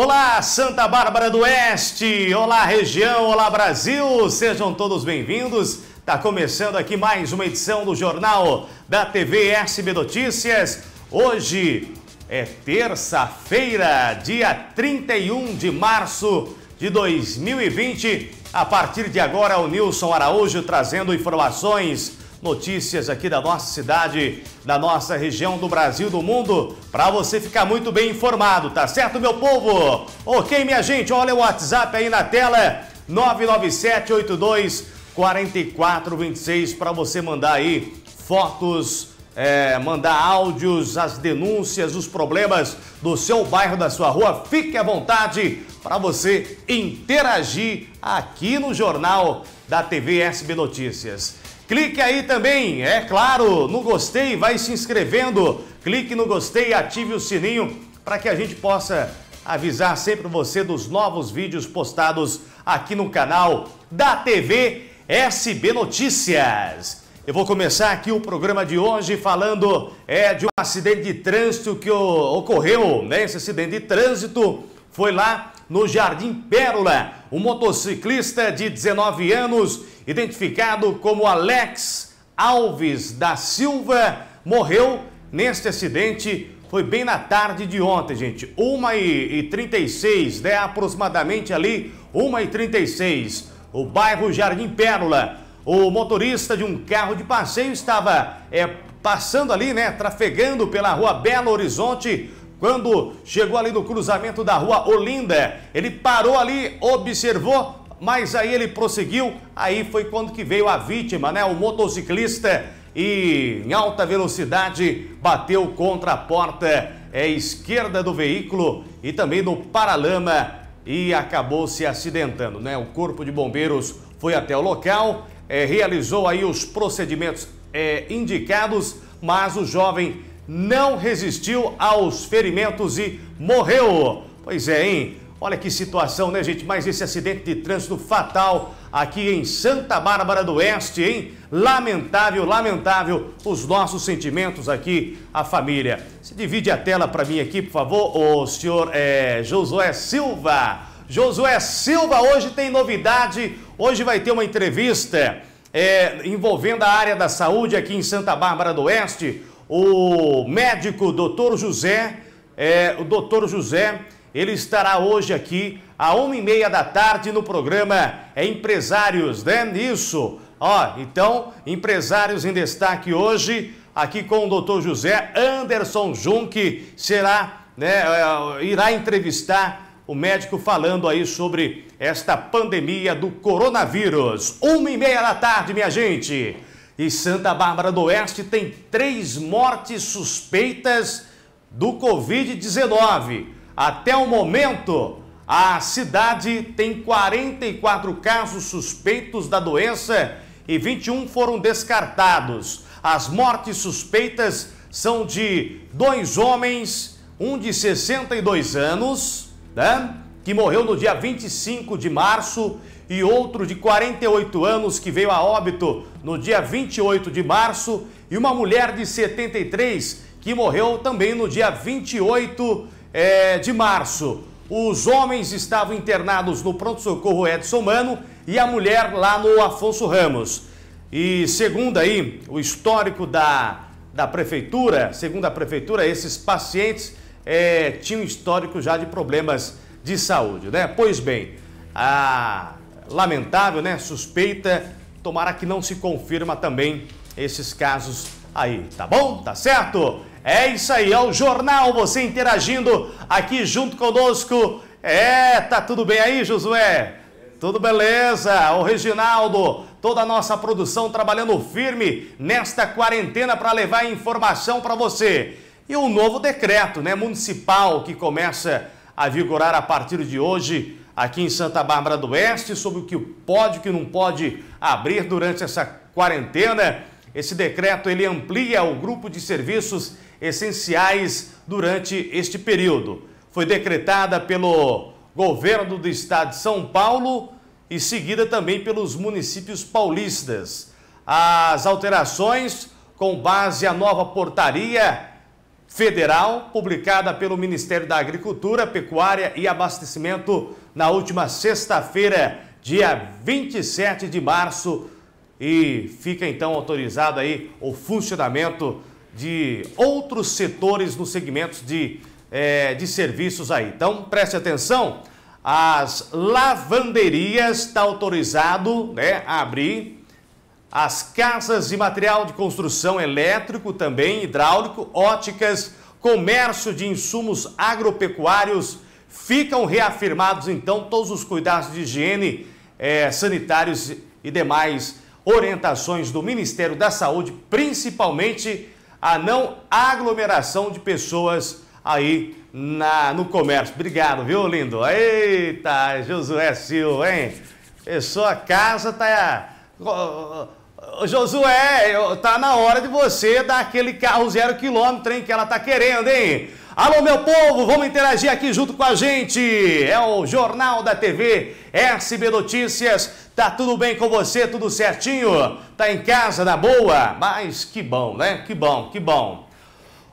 Olá, Santa Bárbara do Oeste! Olá, região! Olá, Brasil! Sejam todos bem-vindos. Está começando aqui mais uma edição do Jornal da TV SB Notícias. Hoje é terça-feira, dia 31 de março de 2020. A partir de agora, o Nilson Araújo trazendo informações notícias aqui da nossa cidade, da nossa região, do Brasil, do mundo, para você ficar muito bem informado, tá certo, meu povo? Ok, minha gente, olha o WhatsApp aí na tela, 82 4426, para você mandar aí fotos, é, mandar áudios, as denúncias, os problemas do seu bairro, da sua rua. Fique à vontade para você interagir aqui no Jornal da TV SB Notícias. Clique aí também, é claro, no gostei, vai se inscrevendo. Clique no gostei, ative o sininho para que a gente possa avisar sempre você dos novos vídeos postados aqui no canal da TV SB Notícias. Eu vou começar aqui o programa de hoje falando é, de um acidente de trânsito que ocorreu, né? Esse acidente de trânsito foi lá no Jardim Pérola. Um motociclista de 19 anos identificado como Alex Alves da Silva, morreu neste acidente. Foi bem na tarde de ontem, gente. 1h36, né? Aproximadamente ali, 1h36. O bairro Jardim Pérola. O motorista de um carro de passeio estava é, passando ali, né? Trafegando pela rua Belo Horizonte. Quando chegou ali no cruzamento da rua Olinda, ele parou ali, observou mas aí ele prosseguiu, aí foi quando que veio a vítima, né? O motociclista e em alta velocidade bateu contra a porta é, esquerda do veículo e também no paralama e acabou se acidentando, né? O corpo de bombeiros foi até o local, é, realizou aí os procedimentos é, indicados, mas o jovem não resistiu aos ferimentos e morreu. Pois é, hein? Olha que situação, né, gente? Mas esse acidente de trânsito fatal aqui em Santa Bárbara do Oeste, hein? Lamentável, lamentável. Os nossos sentimentos aqui, a família. Se divide a tela para mim aqui, por favor, o senhor é, Josué Silva. Josué Silva, hoje tem novidade. Hoje vai ter uma entrevista é, envolvendo a área da saúde aqui em Santa Bárbara do Oeste. O médico doutor José, é, o doutor José ele estará hoje aqui, a uma e meia da tarde, no programa é Empresários, né? Isso. Ó, então, Empresários em Destaque hoje, aqui com o doutor José Anderson Junck, será, né, é, irá entrevistar o médico falando aí sobre esta pandemia do coronavírus. Uma e meia da tarde, minha gente. E Santa Bárbara do Oeste tem três mortes suspeitas do Covid-19. Até o momento, a cidade tem 44 casos suspeitos da doença e 21 foram descartados. As mortes suspeitas são de dois homens, um de 62 anos, né, que morreu no dia 25 de março, e outro de 48 anos que veio a óbito no dia 28 de março, e uma mulher de 73 que morreu também no dia 28 de é, de março. Os homens estavam internados no pronto-socorro Edson Mano e a mulher lá no Afonso Ramos. E segundo aí o histórico da, da prefeitura, segundo a prefeitura, esses pacientes é, tinham histórico já de problemas de saúde, né? Pois bem, a lamentável, né? Suspeita, tomara que não se confirma também esses casos aí, tá bom? Tá certo? É isso aí, é o jornal você interagindo aqui junto conosco. É, tá tudo bem aí, Josué? Tudo beleza? O Reginaldo, toda a nossa produção trabalhando firme nesta quarentena para levar informação para você. E o um novo decreto, né, municipal que começa a vigorar a partir de hoje aqui em Santa Bárbara do Oeste sobre o que pode e o que não pode abrir durante essa quarentena. Esse decreto ele amplia o grupo de serviços essenciais durante este período. Foi decretada pelo governo do estado de São Paulo e seguida também pelos municípios paulistas. As alterações com base à nova portaria federal publicada pelo Ministério da Agricultura, Pecuária e Abastecimento na última sexta-feira, dia 27 de março e fica então autorizado aí o funcionamento de outros setores nos segmentos de, é, de serviços aí. Então preste atenção, as lavanderias está autorizado né, a abrir, as casas de material de construção elétrico também, hidráulico, óticas, comércio de insumos agropecuários, ficam reafirmados então todos os cuidados de higiene é, sanitários e demais orientações do Ministério da Saúde, principalmente a não aglomeração de pessoas aí na, no comércio. Obrigado, viu, lindo? Eita, Josué Silva, hein? Pessoa é, casa tá. Josué, tá na hora de você dar aquele carro zero quilômetro, hein? Que ela tá querendo, hein? Alô, meu povo, vamos interagir aqui junto com a gente. É o Jornal da TV SB Notícias. Tá tudo bem com você? Tudo certinho? Tá em casa, na boa? Mas que bom, né? Que bom, que bom.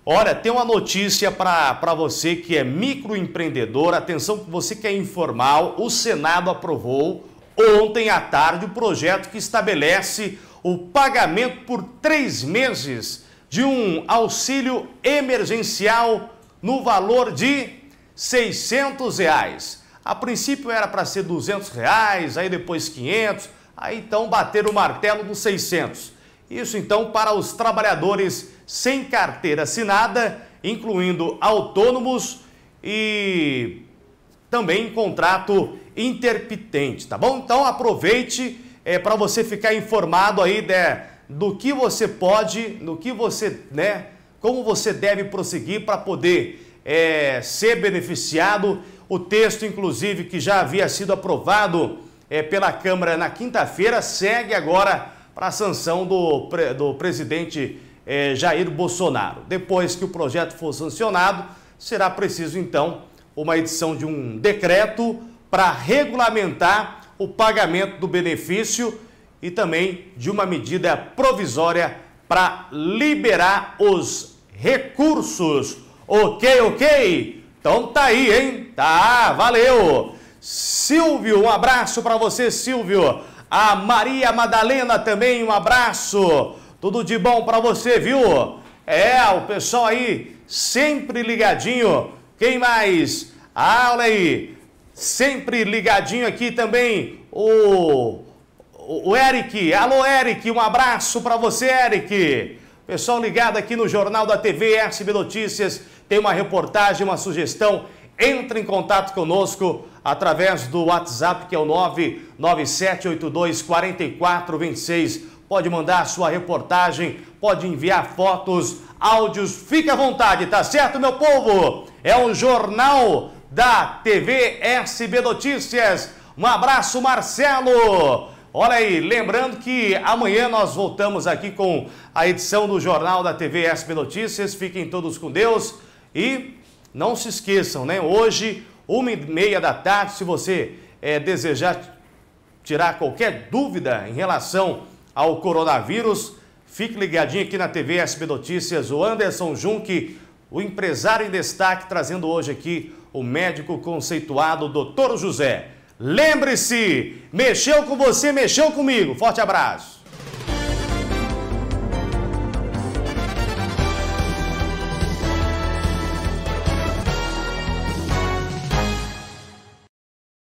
Olha, tem uma notícia para você que é microempreendedor. Atenção, você que é informal. O Senado aprovou ontem à tarde o projeto que estabelece o pagamento por três meses de um auxílio emergencial no valor de 600 reais. A princípio era para ser 200 reais, aí depois 500, aí então bater o martelo dos 600. Isso então para os trabalhadores sem carteira assinada, incluindo autônomos e também em contrato interpitente, tá bom? Então aproveite é, para você ficar informado aí né, do que você pode, do que você, né, como você deve prosseguir para poder é, ser beneficiado. O texto, inclusive, que já havia sido aprovado é, pela Câmara na quinta-feira, segue agora para a sanção do, do presidente é, Jair Bolsonaro. Depois que o projeto for sancionado, será preciso, então, uma edição de um decreto para regulamentar o pagamento do benefício e também de uma medida provisória para liberar os recursos. Ok, ok? Então tá aí, hein? Tá, valeu! Silvio, um abraço para você, Silvio. A Maria Madalena também, um abraço. Tudo de bom para você, viu? É, o pessoal aí sempre ligadinho. Quem mais? Ah, olha aí. Sempre ligadinho aqui também o, o Eric. Alô, Eric, um abraço para você, Eric. Pessoal ligado aqui no Jornal da TV SB Notícias, tem uma reportagem, uma sugestão, entre em contato conosco através do WhatsApp que é o 997824426. Pode mandar sua reportagem, pode enviar fotos, áudios, fique à vontade, tá certo, meu povo? É o Jornal da TV SB Notícias. Um abraço, Marcelo! Olha aí, lembrando que amanhã nós voltamos aqui com a edição do Jornal da TV SP Notícias. Fiquem todos com Deus e não se esqueçam, né? Hoje, uma e meia da tarde, se você é, desejar tirar qualquer dúvida em relação ao coronavírus, fique ligadinho aqui na TV SP Notícias. O Anderson Junque, o empresário em destaque, trazendo hoje aqui o médico conceituado, Dr. José. Lembre-se, mexeu com você, mexeu comigo. Forte abraço.